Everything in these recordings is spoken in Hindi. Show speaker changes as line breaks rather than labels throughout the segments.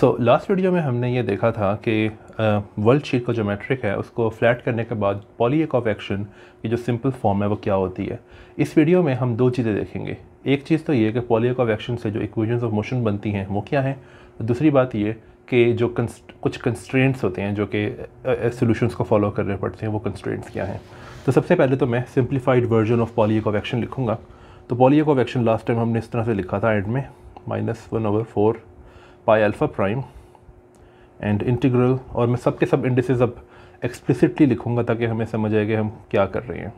सो लास्ट वीडियो में हमने ये देखा था कि वर्ल्ड शीट का जो मैट्रिक है उसको फ्लैट करने के बाद एक ऑफ एक्शन की जो सिंपल फॉर्म है वो क्या होती है इस वीडियो में हम दो चीज़ें देखेंगे एक चीज़ तो ये कि एक ऑफ एक्शन से जो इक्वेशंस ऑफ मोशन बनती हैं वो क्या हैं दूसरी बात ये कि जो कंस्ट, कुछ कंस्ट्रेंट्स होते हैं जो कि सोल्यूशन को फॉलो करने पड़ते हैं वो कंस्ट्रेंट्स क्या हैं तो सबसे पहले तो मैं सिंप्लीफाइड वर्जन ऑफ एक ऑफ एक्शन लिखूँगा तो एक ऑफ एक्शन लास्ट टाइम हमने इस तरह से लिखा था एंड में minus one over four pi alpha prime and integral और मैं सब के सब इंडिसेस अब एक्सप्लिसिटली लिखूंगा ताकि हमें समझ आए कि हम क्या कर रहे हैं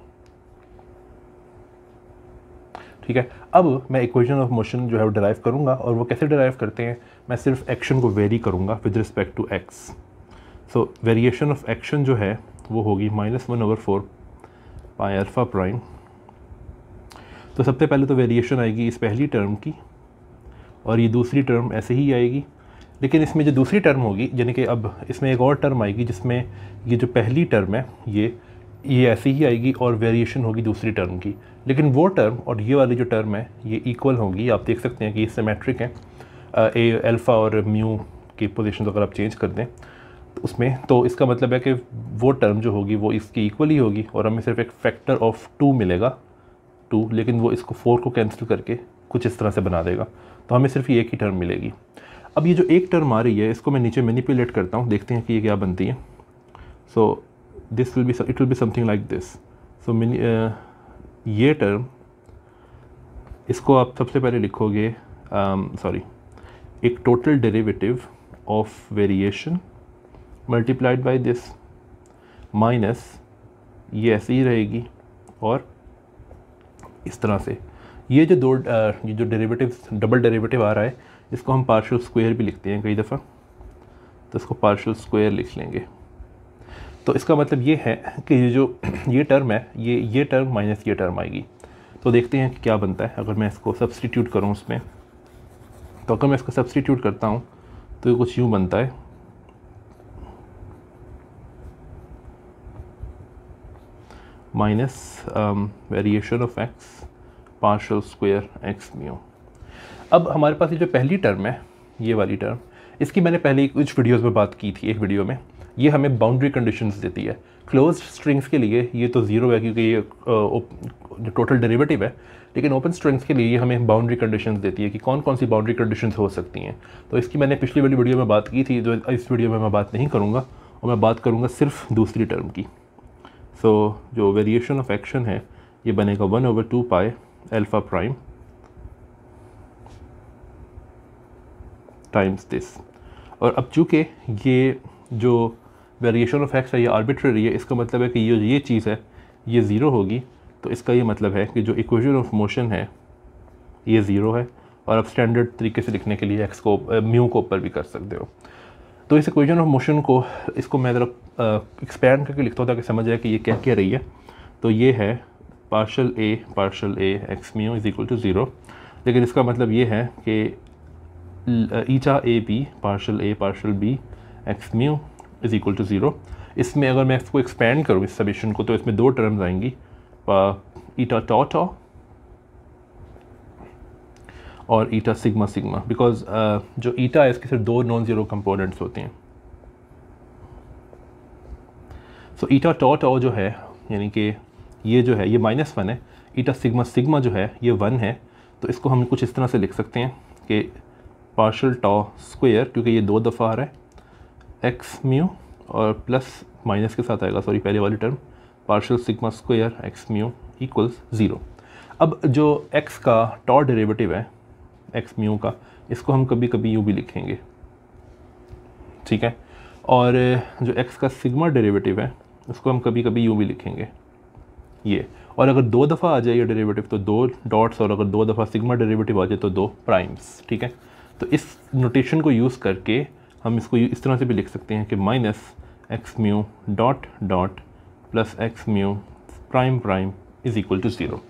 ठीक है अब मैं इक्वेशन ऑफ मोशन जो है वो डिराइव करूंगा और वो कैसे डिराइव करते हैं मैं सिर्फ एक्शन को वेरी करूंगा with respect to x so variation of action जो है वो होगी minus one over four pi alpha prime तो सबसे पहले तो वेरिएशन आएगी इस पहली टर्म की और ये दूसरी टर्म ऐसे ही आएगी लेकिन इसमें जो दूसरी टर्म होगी यानी कि अब इसमें एक और टर्म आएगी जिसमें ये जो पहली टर्म है ये ये ऐसे ही आएगी और वेरिएशन होगी दूसरी टर्म की लेकिन वो टर्म और ये वाली जो टर्म है ये इक्वल होगी आप देख सकते हैं कि ये सिमेट्रिक हैं ए अल्फ़ा और म्यू की पोजिशन अगर आप चेंज कर दें तो उसमें तो इसका मतलब है कि वो टर्म जो होगी वो इसकी इक्वल ही होगी और हमें सिर्फ एक फैक्टर ऑफ टू मिलेगा टू लेकिन वो इसको फोर को कैंसिल करके कुछ इस तरह से बना देगा तो हमें सिर्फ एक ही टर्म मिलेगी अब ये जो एक टर्म आ रही है इसको मैं नीचे मैनिपुलेट करता हूँ देखते हैं कि ये क्या बनती है so this will be it will be something like this so ये टर्म इसको आप सबसे पहले लिखोगे सॉरी um, एक total derivative of variation multiplied by this minus ये ऐसे ही रहेगी और इस तरह से ये जो दो ये जो डेरिवेटिव डबल डेरिवेटिव आ रहा है इसको हम पार्शल स्क्वायर भी लिखते हैं कई दफ़ा तो इसको पार्शल स्क्वायर लिख लेंगे तो इसका मतलब ये है कि ये जो ये टर्म है ये ये टर्म माइनस ये टर्म आएगी तो देखते हैं कि क्या बनता है अगर मैं इसको सब्सटीट्यूट करूँ उसमें तो अगर मैं इसको सब्सटीट्यूट करता हूँ तो ये कुछ यूँ बनता है minus variation of x partial square x mu अब हमारे पास ये जो पहली टर्म है ये वाली टर्म इसकी मैंने पहले कुछ वीडियोस में बात की थी एक वीडियो में ये हमें बाउंड्री कंडीशंस देती है क्लोज स्ट्रिंग्स के लिए ये तो ज़ीरो है क्योंकि ये जो टोटल डेरिवेटिव है लेकिन ओपन स्ट्रिंग्स के लिए ये हमें बाउंड्री कंडीशंस देती है कि कौन कौन सी बाउंड्री कंडीशंस हो सकती हैं तो इसकी मैंने पिछली वाली वीडियो में बात की थी जो इस वीडियो में मैं बात नहीं करूँगा और मैं बात करूँगा सिर्फ दूसरी टर्म की सो so, जो वेरिएशन ऑफ एक्शन है ये बनेगा one over two pi alpha prime times this और अब चूँकि ये जो वेरिएशन ऑफ एक्स है ये आर्बिट्रेरी है इसका मतलब है कि ये ये चीज़ है ये ज़ीरो होगी तो इसका ये मतलब है कि जो इक्वेशन ऑफ मोशन है ये ज़ीरो है और आप स्टैंडर्ड तरीके से लिखने के लिए एक्स को म्यू को ऊपर भी कर सकते हो तो इस इक्वेशन ऑफ मोशन को इसको मैं ज़रा एक्सपैंड करके लिखता हूँ ताकि समझ आए कि ये क्या क्या रही है तो ये है partial a partial a x mu is equal to zero लेकिन इसका मतलब ये है कि eta a b partial a partial b x mu is equal to zero इसमें अगर मैं इसको एक्सपेंड करूँ इस सबिशन को तो इसमें दो टर्म्स आएंगी ईटा टॉ टॉ और ईटा सिग्मा सिग्मा बिकॉज जो ईटा है इसके सिर्फ दो नॉन ज़ीरो कंपोनेंट्स होते हैं सो ईटा टॉ टॉ जो है यानी कि ये जो है ये माइनस वन है ईटा सिग्मा सिग्मा जो है ये वन है तो इसको हम कुछ इस तरह से लिख सकते हैं कि पार्शल टॉ स्क्वेयर क्योंकि ये दो दफ़ा आ रहा है एक्स म्यू और प्लस माइनस के साथ आएगा सॉरी पहले वाली term partial sigma square x mu equals zero अब जो एक्स का टॉ डेरेवेटिव है एक्स म्यू का इसको हम कभी कभी यू भी लिखेंगे ठीक है और जो एक्स का सिग्मा डेरेवेटिव है उसको हम कभी कभी यू भी लिखेंगे ये और अगर दो दफ़ा आ जाए ये डेरिवेटिव तो दो डॉट्स और अगर दो दफ़ा सिग्मा डेरिवेटिव आ जाए तो दो प्राइम्स ठीक है तो इस नोटेशन को यूज़ करके हम इसको इस तरह से भी लिख सकते हैं कि minus x mu dot dot plus x mu prime prime is equal to zero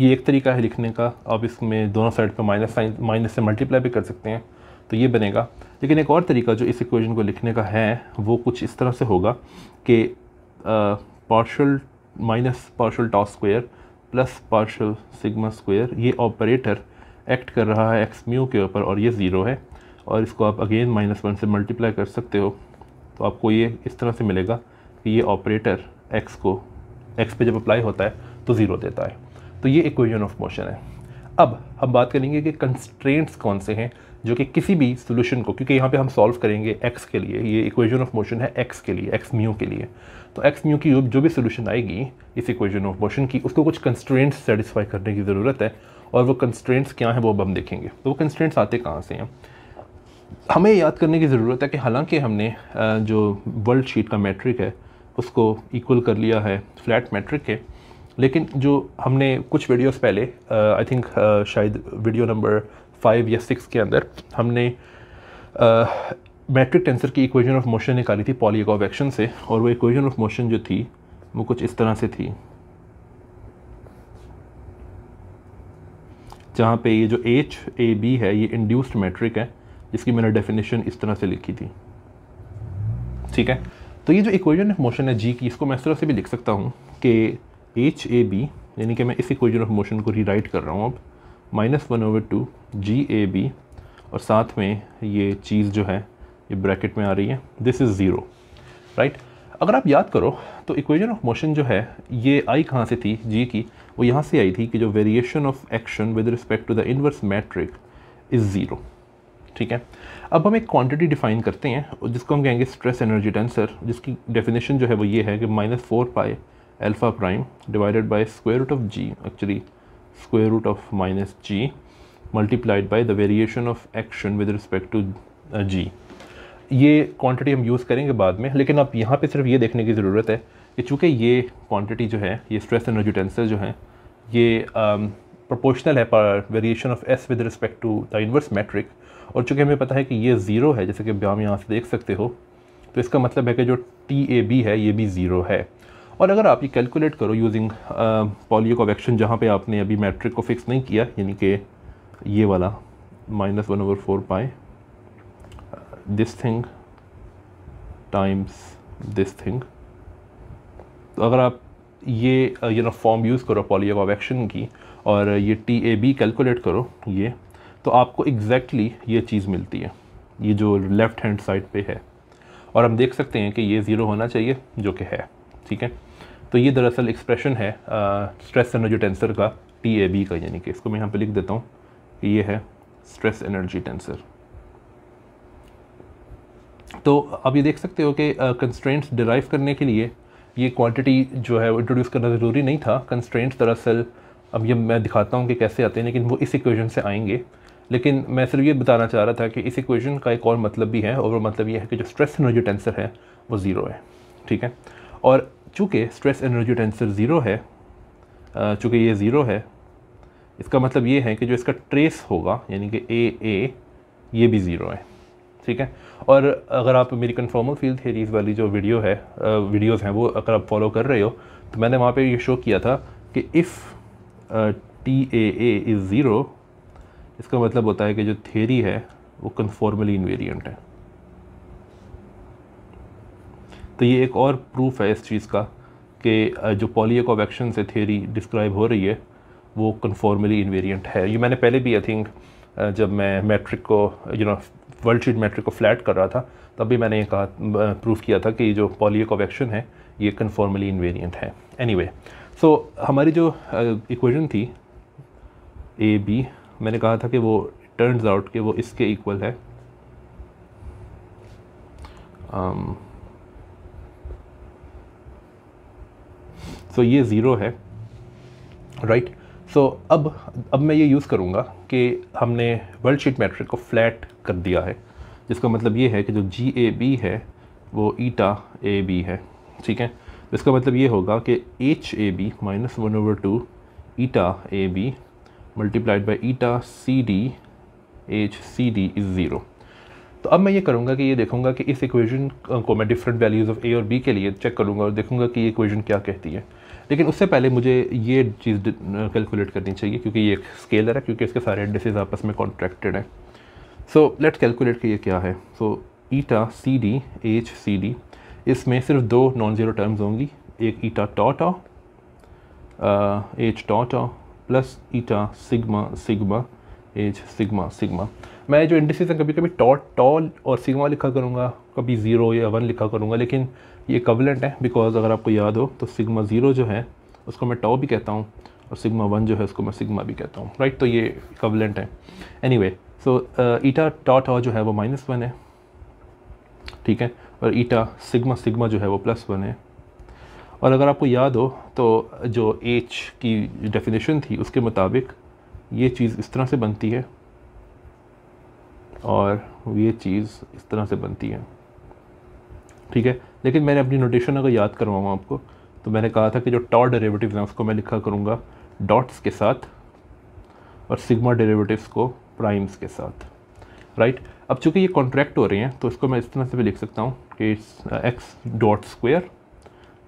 ये एक तरीका है लिखने का आप इसमें दोनों साइड पर माइनस साइन माइनस से मल्टीप्लाई भी कर सकते हैं तो ये बनेगा लेकिन एक और तरीका जो इस इक्वेशन को लिखने का है वो कुछ इस तरह से होगा कि partial minus partial tau's square plus partial sigma square ये ऑपरेटर एक्ट कर रहा है एक्स म्यू के ऊपर और ये ज़ीरो है और इसको आप अगेन माइनस वन से मल्टीप्लाई कर सकते हो तो आपको ये इस तरह से मिलेगा कि ये ऑपरेटर एक्स को एक्स पे जब अप्लाई होता है तो ज़ीरो देता है तो ये इक्वेशन ऑफ मोशन है अब हम बात करेंगे कि कंस्ट्रेंट्स कौन से हैं जो कि किसी भी सोल्यूशन को क्योंकि यहाँ पर हम सॉल्व करेंगे एक्स के लिए ये इक्वेजन ऑफ मोशन है एक्स के लिए एक्स म्यू के लिए तो एक्स म्यू की जो भी सोल्यूशन आएगी इस इक्वेशन ऑफ मोशन की उसको कुछ कंस्ट्रेंट्स सेटिस्फाई करने की ज़रूरत है और वो कंस्ट्रेंट्स क्या हैं वो अब हम देखेंगे तो वो कंस्ट्रेंट्स आते कहाँ से हैं हमें याद करने की ज़रूरत है कि हालांकि हमने जो वर्ल्ड शीट का मैट्रिक है उसको इक्वल कर लिया है फ्लैट मैट्रिक के लेकिन जो हमने कुछ वीडियोस पहले आई थिंक शायद वीडियो नंबर फाइव या सिक्स के अंदर हमने मैट्रिक टेंसर की इक्वेशन ऑफ मोशन निकाली थी ऑफ एक्शन से और वो इक्वेशन ऑफ मोशन जो थी वो कुछ इस तरह से थी जहाँ पे ये जो एच ए बी है ये इंड्यूस्ड मैट्रिक है जिसकी मैंने डेफिनेशन इस तरह से लिखी थी ठीक है तो ये जो इक्वेशन ऑफ मोशन है जी की इसको मैं इस तरह से भी लिख सकता हूँ कि एच ए बी यानी कि मैं इस इक्वेशन ऑफ मोशन को रीराइट कर रहा हूँ अब minus one over two g a b और साथ में ये चीज़ जो है ये ब्रैकेट में आ रही है दिस इज़ ज़ीरो राइट अगर आप याद करो तो इक्वेशन ऑफ मोशन जो है ये आई कहाँ से थी जी की वो यहाँ से आई थी कि जो variation of action with respect to the inverse metric is zero ठीक है अब हम एक क्वांटिटी डिफाइन करते हैं जिसको हम कहेंगे स्ट्रेस एनर्जी टेंसर जिसकी डेफिनेशन जो है वो ये है कि minus four pi alpha prime divided by square root of g actually square root of minus g multiplied by the variation of action with respect to g ये क्वांटिटी हम यूज़ करेंगे बाद में लेकिन आप यहाँ पे सिर्फ ये देखने की ज़रूरत है कि चूँकि ये क्वांटिटी जो है ये स्ट्रेस एनर्जी टेंसर जो है ये प्रोपोर्शनल um, है पर variation of s with respect to the inverse metric और चूँकि हमें पता है कि ये ज़ीरो है जैसे कि हम यहाँ से देख सकते हो तो इसका मतलब है कि जो टी ए बी है ये भी ज़ीरो है और अगर आप ये कैलकुलेट करो यूजिंग पॉलियो का वैक्शन जहाँ पर आपने अभी मैट्रिक को फिक्स नहीं किया यानी कि ये वाला minus one over four pi this thing times this thing तो अगर आप ये यू नो फॉर्म यूज़ करो पॉलियो ऑफ एक्शन की और uh, ये टी ए बी कैलकुलेट करो ये तो आपको एग्जैक्टली exactly ये चीज़ मिलती है ये जो लेफ़्ट हैंड साइड पे है और हम देख सकते हैं कि ये ज़ीरो होना चाहिए जो कि है ठीक है तो ये दरअसल एक्सप्रेशन है स्ट्रेस एनर्जी टेंसर का टी ए बी का यानी कि इसको मैं यहाँ पे लिख देता हूँ ये है स्ट्रेस एनर्जी टेंसर तो आप ये देख सकते हो कि कंस्ट्रेंट्स डिराइव करने के लिए ये क्वांटिटी जो है वो इंट्रोड्यूस करना ज़रूरी नहीं था कंस्ट्रेंट्स दरअसल अब ये मैं दिखाता हूँ कि कैसे आते हैं लेकिन वो इस इक्वेशन से आएंगे लेकिन मैं सिर्फ ये बताना चाह रहा था कि इस इक्वेशन का एक और मतलब भी है और मतलब ये है कि जो स्ट्रेस एनर्जी टेंसर है वो ज़ीरो है ठीक है और चूँकि स्ट्रेस एनर्जी टेंसर ज़ीरो है चूँकि ये ज़ीरो है इसका मतलब ये है कि जो इसका ट्रेस होगा यानी कि ए ए ये भी ज़ीरो है ठीक है और अगर आप मेरी कन्फॉर्मल फील्ड थेरीज वाली जो वीडियो है वीडियोस हैं वो अगर आप फॉलो कर रहे हो तो मैंने वहाँ पे ये शो किया था कि if t a is zero इसका मतलब होता है कि जो थेरी है वो कन्फॉर्मली इन्वेरियंट है तो ये एक और प्रूफ है इस चीज़ का कि जो पॉलियक ऑफ एक्शन से थेरी डिस्क्राइब हो रही है वो कन्फॉर्मली इन्वेरियंट है ये मैंने पहले भी आई थिंक जब मैं मैट्रिक को you you know know, world sheet metric को फ्लैट कर रहा था तब भी मैंने ये कहा प्रूव किया था कि जो पॉलियो कोवेक्शन है ये कन्फॉर्मली इन्वेरियंट है एनी anyway, सो so, हमारी जो इक्वेशन uh, थी ए बी मैंने कहा था कि वो टर्न्स आउट कि वो इसके इक्वल है um, सो so ये ज़ीरो है राइट right? सो तो so, अब अब मैं ये यूज़ करूँगा कि हमने वर्ल्ड शीट मैट्रिक को फ्लैट कर दिया है जिसका मतलब ये है कि जो जी ए बी है वो ईटा ए बी है ठीक है इसका मतलब ये होगा कि h a b minus one over two eta a b multiplied by eta c d h c d is zero तो अब मैं ये करूँगा कि ये देखूँगा कि इस इक्वेशन को मैं डिफरेंट वैल्यूज़ ऑफ ए और बी के लिए चेक करूँगा और देखूँगा कि ये इक्वेशन क्या कहती है लेकिन उससे पहले मुझे ये चीज़ कैलकुलेट करनी चाहिए क्योंकि ये एक स्केलर है क्योंकि इसके सारे डिसेज आपस में कॉन्ट्रैक्टेड हैं सो लेट्स कैलकुलेट कि ये क्या है so eta c d h c d इसमें सिर्फ दो नॉन ज़ीरो टर्म्स होंगी एक ईटा टॉट टॉटा एच ऑ plus eta sigma sigma h sigma sigma मैं जो इंडिसेस हैं कभी कभी टॉट टॉल और सिग्मा लिखा करूँगा कभी ज़ीरो या वन लिखा करूँगा लेकिन ये कवलेंट है बिकॉज अगर आपको याद हो तो सिग्मा ज़ीरो जो है उसको मैं टॉ भी कहता हूँ और सिग्मा वन जो है उसको मैं सिग्मा भी कहता हूँ राइट तो ये कवलेंट है एनी वे सो ईटा टॉ टॉ जो है वो माइनस वन है ठीक है और ईटा सिग्मा सिग्मा जो है वो प्लस वन है और अगर आपको याद हो तो जो एच की डेफिनेशन थी उसके मुताबिक ये चीज़ इस तरह से बनती है और ये चीज़ इस तरह से बनती है ठीक है लेकिन मैंने अपनी नोटेशन अगर याद करवाऊँ आपको तो मैंने कहा था कि जो टॉ डेरेवेटिव्स हैं उसको मैं लिखा करूँगा डॉट्स के साथ और सिग्मा डेरेवेटिव्स को प्राइम्स के साथ राइट right? अब चूंकि ये कॉन्ट्रैक्ट हो रहे हैं तो इसको मैं इस तरह से भी लिख सकता हूँ कि x dot square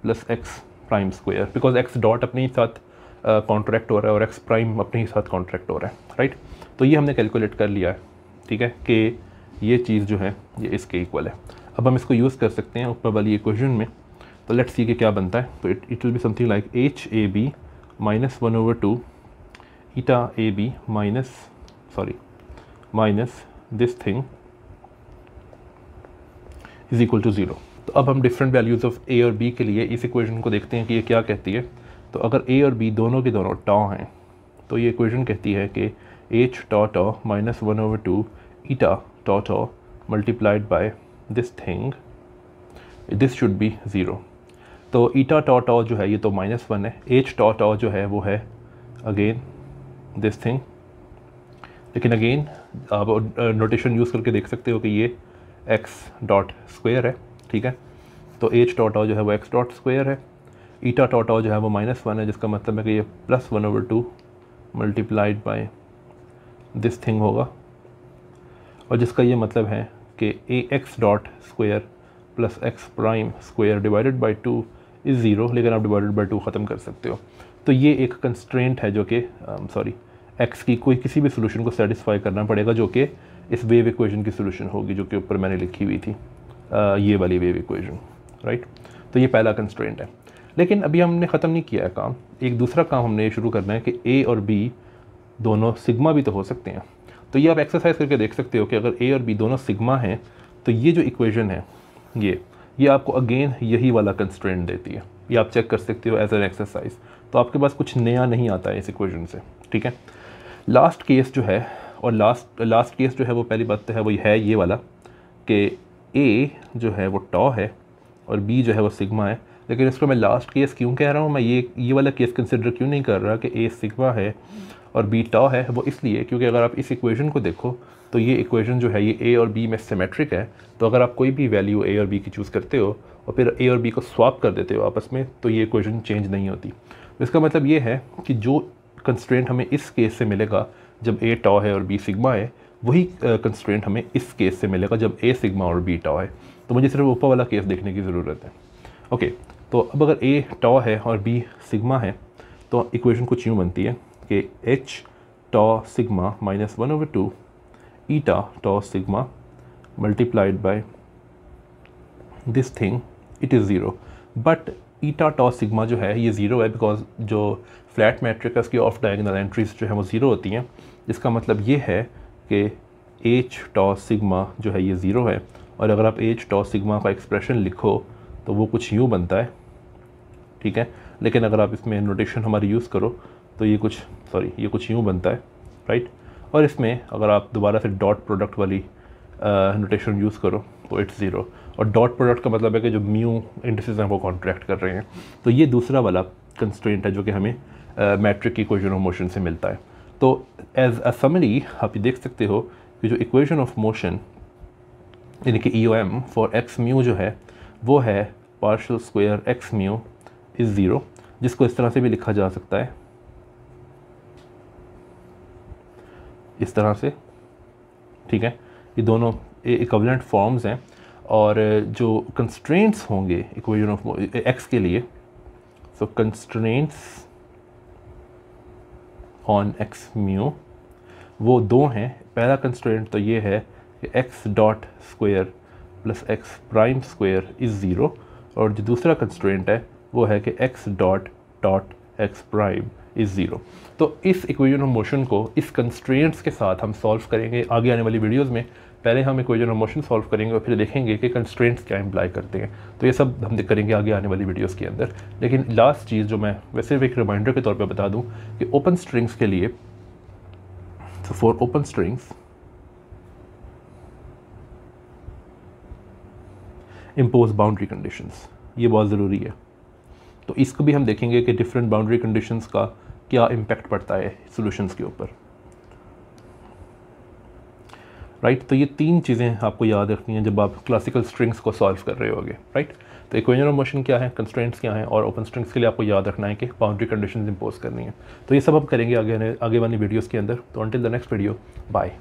plus x prime square because x dot अपने ही साथ कॉन्ट्रैक्ट uh, हो रहा है और एक्स प्राइम अपने ही साथ कॉन्ट्रैक्ट हो रहा है राइट right? तो ये हमने कैलकुलेट कर लिया है ठीक है कि ये चीज़ जो है ये इसके इक्वल है अब हम इसको यूज़ कर सकते हैं ऊपर वाली इक्वेशन में तो लेट्स सी कि क्या बनता है तो it it will be something like h a b minus one over two eta a b minus sorry minus this thing is equal to zero तो अब हम डिफरेंट वैल्यूज़ ऑफ ए और बी के लिए इस इक्वेशन को देखते हैं कि ये क्या कहती है तो अगर ए और बी दोनों के दोनों टॉ हैं तो ये इक्वेशन कहती है कि h tau tau minus one over two eta tau tau multiplied by this thing this should be zero तो ईटा टॉट और जो है ये तो माइनस वन है एच टॉट और जो है वो है अगेन दिस थिंग लेकिन अगेन आप नोटेशन यूज़ करके देख सकते हो कि ये एक्स डॉट स्क्वेयर है ठीक है तो एच टॉट और जो है वो एक्स डॉट स्क्वेयर है ईटा टॉट और जो है वो माइनस वन है जिसका मतलब है कि ये plus one over two multiplied by this thing होगा और जिसका ये मतलब है कि a x dot square plus x prime square divided by two is zero लेकिन आप डिवाइडेड बाई टू ख़त्म कर सकते हो तो ये एक कंस्ट्रेंट है जो कि सॉरी um, एक्स की कोई किसी भी सोल्यूशन को सेटिस्फाई करना पड़ेगा जो कि इस वेव इक्वेशन की सोल्यूशन होगी जो कि ऊपर मैंने लिखी हुई थी आ, uh, ये वाली वेव इक्वेशन राइट तो ये पहला कंस्ट्रेंट है लेकिन अभी हमने ख़त्म नहीं किया है काम एक दूसरा काम हमने शुरू करना है कि ए और बी दोनों सिग्मा भी तो हो सकते हैं तो ये आप एक्सरसाइज करके देख सकते हो कि अगर ए और बी दोनों सिग्मा हैं तो ये जो इक्वेशन है ये ये आपको अगेन यही वाला कंस्ट्रेंट देती है ये आप चेक कर सकते हो एज एन एक्सरसाइज तो आपके पास कुछ नया नहीं आता है इस इक्वेशन से ठीक है लास्ट केस जो है और लास्ट लास्ट केस जो है वो पहली बात तो है वो है ये वाला कि ए जो है वो टॉ है और बी जो है वो सिग्मा है लेकिन इसको मैं लास्ट केस क्यों कह रहा हूँ मैं ये ये वाला केस कंसिडर क्यों नहीं कर रहा कि ए सिग्मा है और बी टॉ है वो इसलिए क्योंकि अगर आप इस इक्वेशन को देखो तो ये इक्वेशन जो है ये ए और बी में सिमेट्रिक है तो अगर आप कोई भी वैल्यू ए और बी की चूज़ करते हो और फिर ए और बी को स्वाप कर देते हो आपस में तो ये इक्वेशन चेंज नहीं होती तो इसका मतलब ये है कि जो कंस्ट्रेंट हमें इस केस से मिलेगा जब ए टॉ है और बी सिग्मा है वही कंस्ट्रेंट हमें इस केस से मिलेगा जब ए सिग्मा और बी टॉ है तो मुझे सिर्फ ऊपर वाला केस देखने की ज़रूरत है ओके तो अब अगर ए टॉ है और बी सिग्मा है तो इक्वेशन कुछ यूँ बनती है के h tau sigma minus one over two eta tau sigma multiplied by this thing it is zero but eta tau sigma जो है ये ज़ीरो है बिकॉज जो फ्लैट मैट्रिक है उसकी ऑफ डाइगनल एंट्रीज जो है वो ज़ीरो होती हैं इसका मतलब ये है कि एच टॉ सिग्मा जो है ये ज़ीरो है और अगर आप एच टॉ सिग्मा का एक्सप्रेशन लिखो तो वो कुछ यूँ बनता है ठीक है लेकिन अगर आप इसमें नोटेशन हमारी यूज़ करो तो ये कुछ सॉरी ये कुछ यूँ बनता है राइट और इसमें अगर आप दोबारा से डॉट प्रोडक्ट वाली नोटेशन यूज़ करो तो इट्स ज़ीरो और डॉट प्रोडक्ट का मतलब है कि जो म्यू इंडिसेज हैं वो कॉन्ट्रैक्ट कर रहे हैं तो ये दूसरा वाला कंस्ट्रेंट है जो कि हमें मैट्रिक की इक्वेशन ऑफ मोशन से मिलता है तो एज अ समरी आप ये देख सकते हो कि जो इक्वेशन ऑफ मोशन यानी कि e m for x mu जो है वो है partial square x mu is zero जिसको इस तरह से भी लिखा जा सकता है इस तरह से ठीक है ये दोनों इक्वलेंट फॉर्म्स हैं और जो कंस्ट्रेंट्स होंगे इक्वेशन ऑफ एक्स के लिए so constraints on x mu वो दो हैं पहला कंस्ट्रेंट तो ये है कि x dot square plus x prime square is zero और जो दूसरा कंस्ट्रेंट है वो है कि x dot dot x prime is zero तो इस इक्वेशन ऑफ मोशन को इस कंस्ट्रेंट्स के साथ हम सॉल्व करेंगे आगे आने वाली वीडियोज़ में पहले हम इक्वेशन ऑफ मोशन सॉल्व करेंगे और फिर देखेंगे कि कंस्ट्रेंट्स क्या इम्प्लाई करते हैं तो ये सब हम करेंगे आगे आने वाली वीडियोज़ के अंदर लेकिन लास्ट चीज़ जो मैं वैसे एक रिमाइंडर के तौर पर बता दूँ कि ओपन स्ट्रिंग्स के लिए so open strings impose boundary boundary ये बहुत ज़रूरी है तो इसको भी हम देखेंगे कि डिफरेंट बाउंड्री कंडीशंस का क्या इम्पैक्ट पड़ता है सोल्यूशंस के ऊपर राइट right? तो ये तीन चीज़ें आपको याद रखनी है जब आप क्लासिकल स्ट्रिंग्स को सॉल्व कर रहे होगे राइट right? तो इक्वेजन ऑफ मोशन क्या है कंस्ट्रेंट्स क्या हैं और ओपन स्ट्रिंग्स के लिए आपको याद रखना है कि बाउंड्री कंडीशन इम्पोज करनी है तो ये सब हम करेंगे आगे आगे वाली वीडियोज़ के अंदर तो until the next video bye